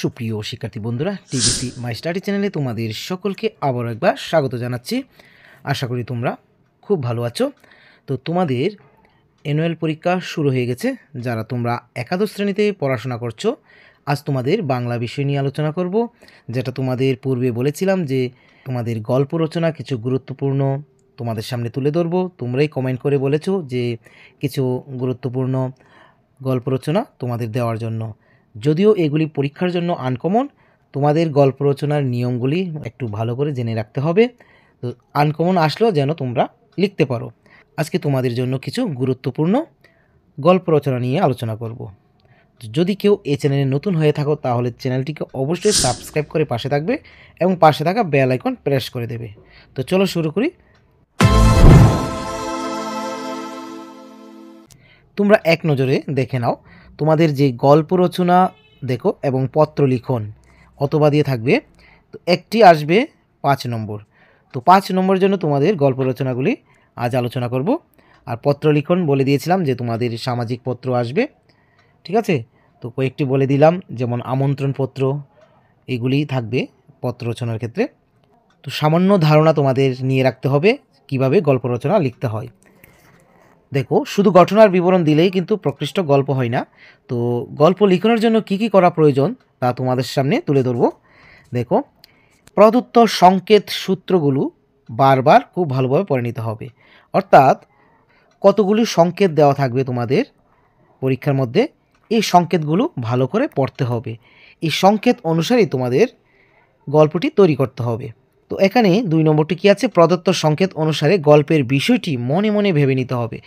সুপ্রিয় শিক্ষার্থী বন্ধুরা টিভিসি মাই স্টাডি চ্যানেলে তোমাদের সকলকে আবারও একবার স্বাগত জানাচ্ছি আশা করি তোমরা খুব ভালো আছো তো তোমাদের অ্যানুয়াল পরীক্ষা শুরু হয়ে গেছে যারা তোমরা একাদশ শ্রেণীতে পড়াশোনা করছো আজ তোমাদের বাংলা বিষয় নিয়ে আলোচনা করব যেটা তোমাদের পূর্বে বলেছিলাম যে তোমাদের গল্প রচনা কিছু গুরুত্বপূর্ণ তোমাদের সামনে তুলে ধরবো তোমরাই কমেন্ট করে বলেছো যে কিছু গুরুত্বপূর্ণ গল্প রচনা তোমাদের দেওয়ার জন্য যদিও এগুলি পরীক্ষার জন্য আনকমন তোমাদের গল্প রচনার নিয়মগুলি একটু ভালো করে জেনে রাখতে হবে তো আনকমন আসলেও যেন তোমরা লিখতে পারো আজকে তোমাদের জন্য কিছু গুরুত্বপূর্ণ গল্প রচনা নিয়ে আলোচনা করব যদি কেউ এই চ্যানেলে নতুন হয়ে থাকো তাহলে চ্যানেলটিকে অবশ্যই সাবস্ক্রাইব করে পাশে থাকবে এবং পাশে থাকা বেল আইকন প্রেস করে দেবে তো চলো শুরু করি তোমরা এক নজরে দেখে নাও তোমাদের যে গল্প রচনা দেখো এবং পত্র লিখন অথবা দিয়ে থাকবে তো একটি আসবে পাঁচ নম্বর তো পাঁচ নম্বর জন্য তোমাদের গল্প রচনাগুলি আজ আলোচনা করব আর পত্র লিখন বলে দিয়েছিলাম যে তোমাদের সামাজিক পত্র আসবে ঠিক আছে তো কয়েকটি বলে দিলাম যেমন আমন্ত্রণ পত্র এগুলি থাকবে পত্র রচনার ক্ষেত্রে তো সামান্য ধারণা তোমাদের নিয়ে রাখতে হবে কিভাবে গল্প রচনা লিখতে হয় দেখো শুধু ঘটনার বিবরণ দিলেই কিন্তু প্রকৃষ্ট গল্প হয় না তো গল্প লিখনের জন্য কি কি করা প্রয়োজন তা তোমাদের সামনে তুলে ধরব দেখো প্রদত্ত সংকেত সূত্রগুলো বারবার খুব ভালোভাবে পড়ে নিতে হবে অর্থাৎ কতগুলি সংকেত দেওয়া থাকবে তোমাদের পরীক্ষার মধ্যে এই সংকেতগুলো ভালো করে পড়তে হবে এই সংকেত অনুসারেই তোমাদের গল্পটি তৈরি করতে হবে তো এখানে দুই নম্বরটি কি আছে প্রদত্ত সংকেত অনুসারে গল্পের বিষয়টি মনে মনে ভেবে নিতে হবে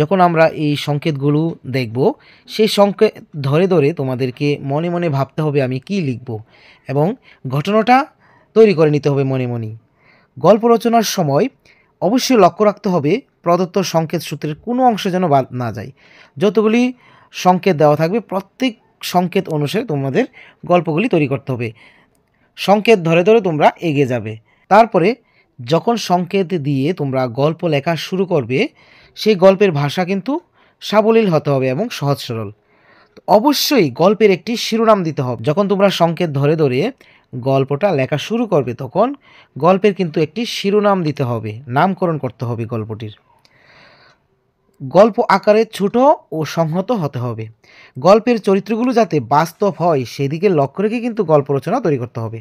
যখন আমরা এই সংকেতগুলো দেখব সেই সংকেত ধরে ধরে তোমাদেরকে মনে মনে ভাবতে হবে আমি কি লিখব এবং ঘটনাটা তৈরি করে নিতে হবে মনে মনে গল্প রচনার সময় অবশ্যই লক্ষ্য রাখতে হবে প্রদত্ত সংকেত সূত্রের কোনো অংশ যেন বাদ না যায় যতগুলি সংকেত দেওয়া থাকবে প্রত্যেক সংকেত অনুসারে তোমাদের গল্পগুলি তৈরি করতে হবে সংকেত ধরে ধরে তোমরা এগিয়ে যাবে তারপরে যখন সংকেত দিয়ে তোমরা গল্প লেখা শুরু করবে সেই গল্পের ভাষা কিন্তু সাবলীল হতে হবে এবং সহজ সরল অবশ্যই গল্পের একটি শিরোনাম দিতে হবে যখন তোমরা সংকেত ধরে ধরে গল্পটা লেখা শুরু করবে তখন গল্পের কিন্তু একটি শিরোনাম দিতে হবে নামকরণ করতে হবে গল্পটির গল্প আকারে ছোট ও সংহত হতে হবে গল্পের চরিত্রগুলো যাতে বাস্তব হয় সেদিকে লক্ষ্য রেখে কিন্তু গল্প রচনা তৈরি করতে হবে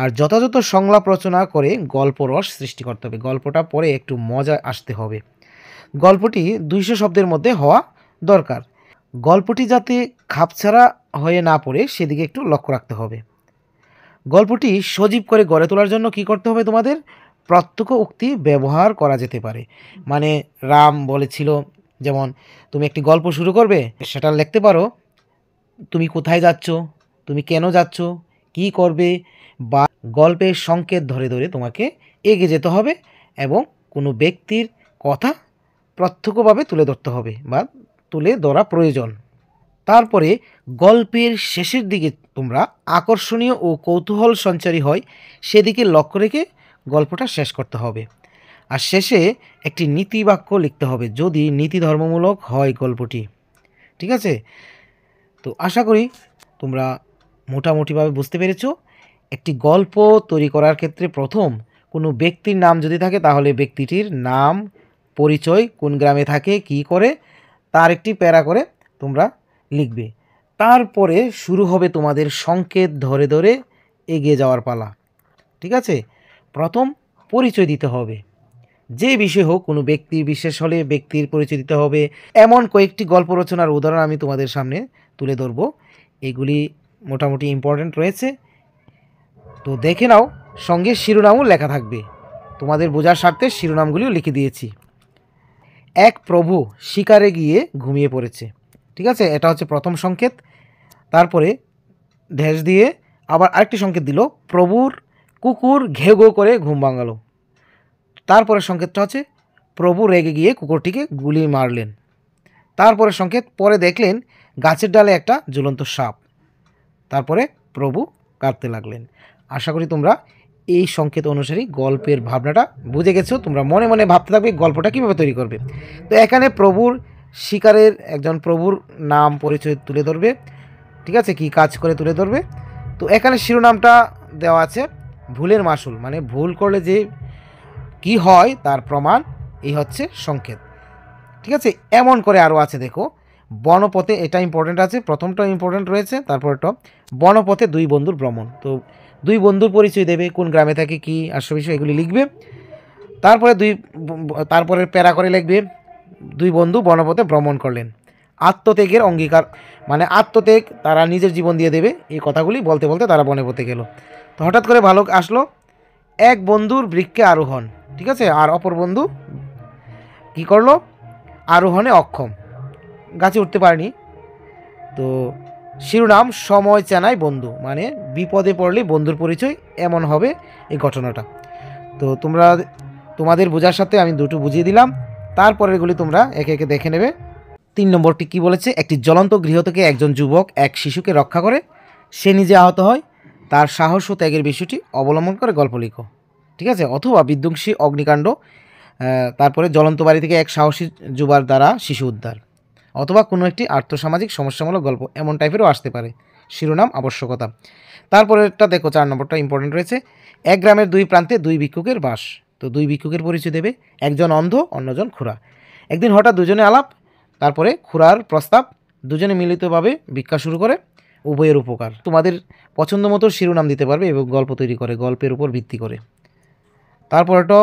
আর যথাযথ সংলাপ রচনা করে গল্প রস সৃষ্টি করতে হবে গল্পটা পরে একটু মজা আসতে হবে গল্পটি দুইশো শব্দের মধ্যে হওয়া দরকার গল্পটি যাতে খাপছাড়া হয়ে না পড়ে সেদিকে একটু লক্ষ্য রাখতে হবে গল্পটি সজীব করে গড়ে তোলার জন্য কি করতে হবে তোমাদের প্রত্যক্ষ উক্তি ব্যবহার করা যেতে পারে মানে রাম বলেছিল যেমন তুমি একটি গল্প শুরু করবে সেটা লিখতে পারো তুমি কোথায় যাচ্ছ তুমি কেন যাচ্ছ কি করবে বা গল্পের সংকেত ধরে ধরে তোমাকে এগিয়ে যেতে হবে এবং কোনো ব্যক্তির কথা প্রত্যক্ষভাবে তুলে ধরতে হবে বা তুলে ধরা প্রয়োজন তারপরে গল্পের শেষের দিকে তোমরা আকর্ষণীয় ও কৌতূহল সঞ্চারী হয় সেদিকে লক্ষ্য রেখে গল্পটা শেষ করতে হবে আর শেষে একটি নীতি বাক্য লিখতে হবে যদি নীতি ধর্মমূলক হয় গল্পটি ঠিক আছে তো আশা করি তোমরা মোটামুটিভাবে বুঝতে পেরেছ একটি গল্প তৈরি করার ক্ষেত্রে প্রথম কোনো ব্যক্তির নাম যদি থাকে তাহলে ব্যক্তিটির নাম পরিচয় কোন গ্রামে থাকে কি করে তার একটি প্যারা করে তোমরা লিখবে তারপরে শুরু হবে তোমাদের সংকেত ধরে ধরে এগিয়ে যাওয়ার পালা ঠিক আছে প্রথম পরিচয় দিতে হবে যে বিষয় হোক কোনো ব্যক্তির বিশেষ হলে ব্যক্তির পরিচয় দিতে হবে এমন কয়েকটি গল্প রচনার উদাহরণ আমি তোমাদের সামনে তুলে ধরব এগুলি মোটামুটি ইম্পর্ট্যান্ট রয়েছে তো দেখে নাও সঙ্গে শিরোনামও লেখা থাকবে তোমাদের বোঝার স্বার্থে শিরোনামগুলিও লিখে দিয়েছি এক প্রভু শিকারে গিয়ে ঘুমিয়ে পড়েছে ঠিক আছে এটা হচ্ছে প্রথম সংকেত তারপরে ঢেস দিয়ে আবার আরেকটি সংকেত দিল প্রভুর কুকুর ঘেউ ঘেউ করে ঘুম ভাঙালো তারপরে সংকেতটা হচ্ছে প্রভু রেগে গিয়ে কুকুরটিকে গুলি মারলেন তারপরে সংকেত পরে দেখলেন গাছের ডালে একটা জ্বলন্ত সাপ তারপরে প্রভু কাঁদতে লাগলেন আশা করি তোমরা এই সংকেত অনুসারী গল্পের ভাবনাটা বুঝে গেছো তোমরা মনে মনে ভাবতে থাকবে গল্পটা কীভাবে তৈরি করবে তো এখানে প্রভুর শিকারের একজন প্রভুর নাম পরিচয় তুলে ধরবে ঠিক আছে কি কাজ করে তুলে ধরবে তো এখানে শিরোনামটা দেওয়া আছে ভুলের মাসুল মানে ভুল করলে যে কি হয় তার প্রমাণ এই হচ্ছে সংকেত ঠিক আছে এমন করে আরও আছে দেখো বনপথে এটা ইম্পর্টেন্ট আছে প্রথমটা ইম্পর্টেন্ট রয়েছে তারপরটা বনপথে দুই বন্ধুর ভ্রমণ তো দুই বন্ধুর পরিচয় দেবে কোন গ্রামে থাকে কী আসল বিষয় এগুলি লিখবে তারপরে দুই তারপরে প্যারা করে লিখবে দুই বন্ধু বনপথে ভ্রমণ করলেন আত্মত্যাগের অঙ্গীকার মানে আত্মত্যাগ তারা নিজের জীবন দিয়ে দেবে এই কথাগুলি বলতে বলতে তারা বনে পথে গেল তো হঠাৎ করে ভালো আসলো এক বন্ধুর বৃক্ষে আরোহণ ঠিক আছে আর অপর বন্ধু কি করলো আরোহণে অক্ষম গাছে উঠতে পারেনি তো শিরোনাম সময় চেনায় বন্ধু মানে বিপদে পড়লে বন্ধুর পরিচয় এমন হবে এই ঘটনাটা তো তোমরা তোমাদের বোঝার সাথে আমি দুটো বুঝিয়ে দিলাম তারপরেরগুলি তোমরা একে একে দেখে নেবে তিন নম্বরটি কি বলেছে একটি জ্বলন্ত গৃহ থেকে একজন যুবক এক শিশুকে রক্ষা করে সে নিজে আহত হয় তার সাহস ও ত্যাগের বিষয়টি অবলম্বন করে গল্প লিখো ঠিক আছে অথবা বিধ্বংসী অগ্নিকাণ্ড তারপরে জ্বলন্ত বাড়ি থেকে এক সাহসী যুবার দ্বারা শিশু উদ্ধার অথবা কোনো একটি আর্থসামাজিক সমস্যামূলক গল্প এমন টাইপেরও আসতে পারে শিরোনাম আবশ্যকতা তারপরেরটা দেখো চার নম্বরটা ইম্পর্টেন্ট রয়েছে এক গ্রামের দুই প্রান্তে দুই ভিক্ষুকের বাস তো দুই ভিক্ষুকের পরিচয় দেবে একজন অন্ধ অন্যজন খুরা একদিন হঠাৎ দুজনে আলাপ তারপরে খুরার প্রস্তাব দুজনে মিলিতভাবে ভিক্ষা শুরু করে উভয়ের উপকার তোমাদের পছন্দ মতো শিরোনাম দিতে পারবে এবং গল্প তৈরি করে গল্পের উপর ভিত্তি করে তারপর একটা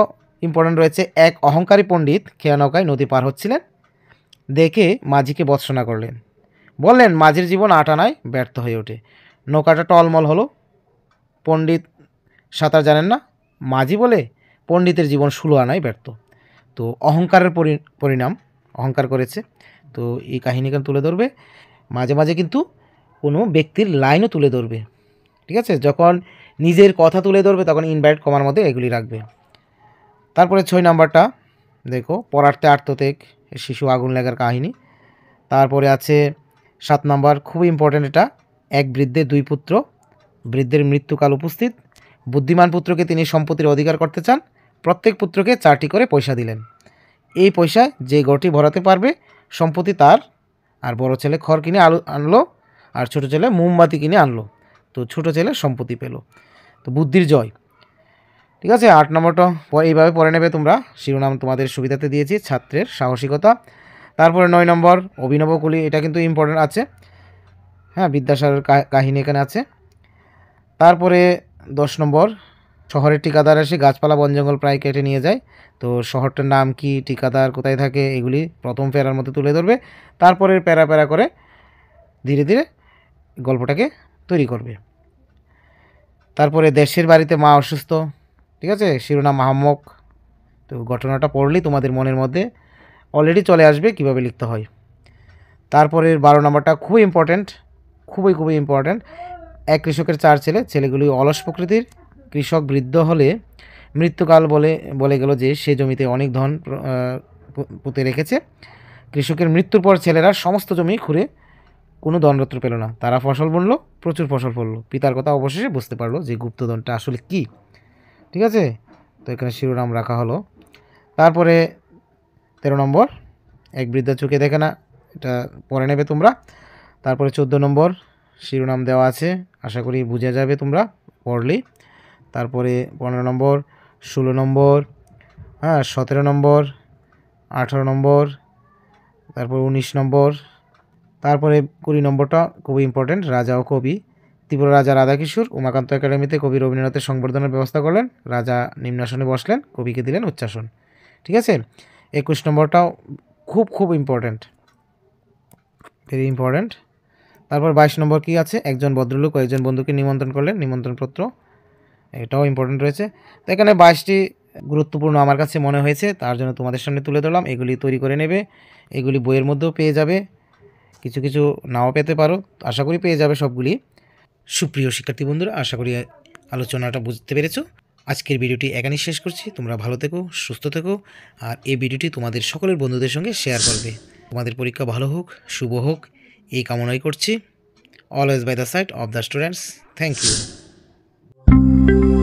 ইম্পর্ট্যান্ট রয়েছে এক অহংকারী পণ্ডিত খেয়ানৌকায় নদী পার হচ্ছিলেন দেখে মাঝিকে বৎসনা করলেন বললেন মাঝির জীবন আটানায় ব্যর্থ হয়ে ওঠে নৌকাটা টলমল হলো পণ্ডিত সাঁতার জানেন না মাঝি বলে পণ্ডিতের জীবন ষোলো আনায় ব্যর্থ তো অহংকারের পরিণাম অহংকার করেছে তো এই কাহিনী তুলে ধরবে মাঝে মাঝে কিন্তু কোনো ব্যক্তির লাইনও তুলে ধরবে ঠিক আছে যখন নিজের কথা তুলে ধরবে তখন ইনভাইট কমার মধ্যে এগুলি রাখবে তারপরে ছয় নাম্বারটা দেখো পরার্থে আত্মতেক শিশু আগুন লাগার কাহিনী তারপরে আছে সাত নাম্বার খুব ইম্পর্ট্যান্ট এটা এক বৃদ্ধের দুই পুত্র বৃদ্ধের মৃত্যুকাল উপস্থিত বুদ্ধিমান পুত্রকে তিনি সম্পত্তির অধিকার করতে চান প্রত্যেক পুত্রকে চারটি করে পয়সা দিলেন এই পয়সা যে গটি ভরাতে পারবে সম্পত্তি তার আর বড় ছেলে খড় কিনে আলো আনলো আর ছোট ছেলে মোমবাতি কিনে আনলো তো ছোট ছেলে সম্পত্তি পেল তো বুদ্ধির জয় ঠিক আছে আট নম্বরটা এইভাবে পড়ে নেবে তোমরা শিরোনাম তোমাদের সুবিধাতে দিয়েছি ছাত্রের সাহসিকতা তারপরে নয় নম্বর অভিনবকুলি এটা কিন্তু ইম্পর্টেন্ট আছে হ্যাঁ বিদ্যাসাগরের কাহিনী এখানে আছে তারপরে দশ নম্বর শহরের ঠিকাদার এসে গাছপালা বন জঙ্গল প্রায় কেটে নিয়ে যায় তো শহরটার নাম কি টিকাদার কোথায় থাকে এগুলি প্রথম প্যারার মধ্যে তুলে ধরবে তারপরে প্যারা প্যারা করে ধীরে ধীরে গল্পটাকে তৈরি করবে তারপরে দেশের বাড়িতে মা অসুস্থ ঠিক আছে শিরোনাম মাহমক তো ঘটনাটা পড়লেই তোমাদের মনের মধ্যে অলরেডি চলে আসবে কিভাবে লিখতে হয় তারপরের বারো নম্বরটা খুব ইম্পর্ট্যান্ট খুবই খুবই ইম্পর্ট্যান্ট এক কৃষকের চার ছেলে ছেলেগুলি অলস প্রকৃতির কৃষক বৃদ্ধ হলে মৃত্যুকাল বলে বলে গেল যে সে জমিতে অনেক ধন পুঁতে রেখেছে কৃষকের মৃত্যুর পর ছেলেরা সমস্ত জমি খুঁড়ে কোনো দণ্ডত্র পেল না তারা ফসল বললো প্রচুর ফসল ফলল পিতার কথা অবশেষে বুঝতে পারলো যে গুপ্তদণ্ডটা আসলে কি ঠিক আছে তো এখানে শিরোনাম রাখা হলো তারপরে তেরো নম্বর এক বৃদ্ধা চোখে দেখে না এটা পরে নেবে তোমরা তারপরে চোদ্দো নম্বর শিরোনাম দেওয়া আছে আশা করি বুঝে যাবে তোমরা পড়লি তারপরে পনেরো নম্বর ষোলো নম্বর হ্যাঁ সতেরো নম্বর আঠেরো নম্বর তারপর উনিশ নম্বর তারপরে কুড়ি নম্বরটা খুবই ইম্পর্টেন্ট রাজা ও কবি ত্রিপুরা রাজা রাধাকিশোর উমাকান্ত একাডেমিতে কবি রবীন্দ্রনাথের সংবর্ধনার ব্যবস্থা করলেন রাজা নিম্নাসনে বসলেন কবিকে দিলেন উচ্চাসন ঠিক আছে একুশ নম্বরটাও খুব খুব ইম্পর্ট্যান্ট ভেরি ইম্পর্ট্যান্ট তারপর বাইশ নম্বর কি আছে একজন ভদ্রলোক একজন বন্ধুকে নিমন্ত্রণ করলেন নিমন্ত্রণপত্র এটাও ইম্পর্ট্যান্ট রয়েছে তো এখানে বাইশটি গুরুত্বপূর্ণ আমার কাছে মনে হয়েছে তার জন্য তোমাদের সামনে তুলে ধরলাম এগুলি তৈরি করে নেবে এগুলি বইয়ের মধ্যেও পেয়ে যাবে কিছু কিছু নাও পেতে পারো আশা করি পেয়ে যাবে সবগুলি সুপ্রিয় শিক্ষার্থী বন্ধুরা আশা করি আলোচনাটা বুঝতে পেরেছো আজকের ভিডিওটি এখানেই শেষ করছি তোমরা ভালো থেকো সুস্থ থেকো আর এই ভিডিওটি তোমাদের সকলের বন্ধুদের সঙ্গে শেয়ার করবে তোমাদের পরীক্ষা ভালো হোক শুভ হোক এই কামনাই করছি always by the side of the students thank you